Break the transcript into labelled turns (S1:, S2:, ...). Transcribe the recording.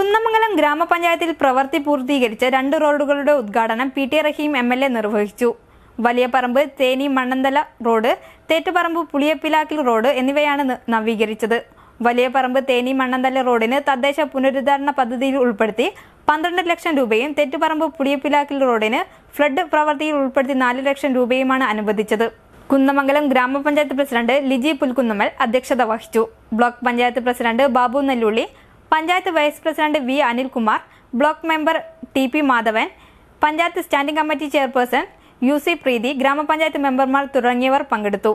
S1: കുന്നമംഗലം ഗ്രാമപഞ്ചായത്തിൽ പ്രവൃത്തി പൂർത്തീകരിച്ച രണ്ട് റോഡുകളുടെ ഉദ്ഘാടനം P T Rahim M L A നിർവഹിച്ചു വലിയപറമ്പ് തേനി മണ്ണന്തല റോഡ് തേറ്റുപറമ്പ് പുളിയപ്പിലാക്കിൽ റോഡ് എന്നിവയാണ് നവീകരിച്ചത് വലിയപറമ്പ് തേനി മണ്ണന്തല റോഡിന് തദ്ദേശ പുനരുദ്ധാരണ പദ്ധതിയിൽ ഉൾപ്പെടുത്തി പന്ത്രണ്ട് ലക്ഷം രൂപയും തെറ്റുപറമ്പ് പുളിയപ്പിലാക്കിൽ റോഡിന് ഫ്ലഡ് പ്രവൃത്തിയിൽ ഉൾപ്പെടുത്തി നാല് ലക്ഷം രൂപയുമാണ് അനുവദിച്ചത് കുന്നമംഗലം ഗ്രാമപഞ്ചായത്ത് പ്രസിഡന്റ് ലിജി പുൽകുന്നമ്മൽ അധ്യക്ഷത വഹിച്ചു block panchayat president Babu Nellulli panchayat vice president V Anilkumar block member T P Madhavan panchayat standing committee chairperson U C Preethi ഗ്രാമപഞ്ചായത്ത് മെമ്പർമാർ തുടങ്ങിയവർ പങ്കെടുത്തു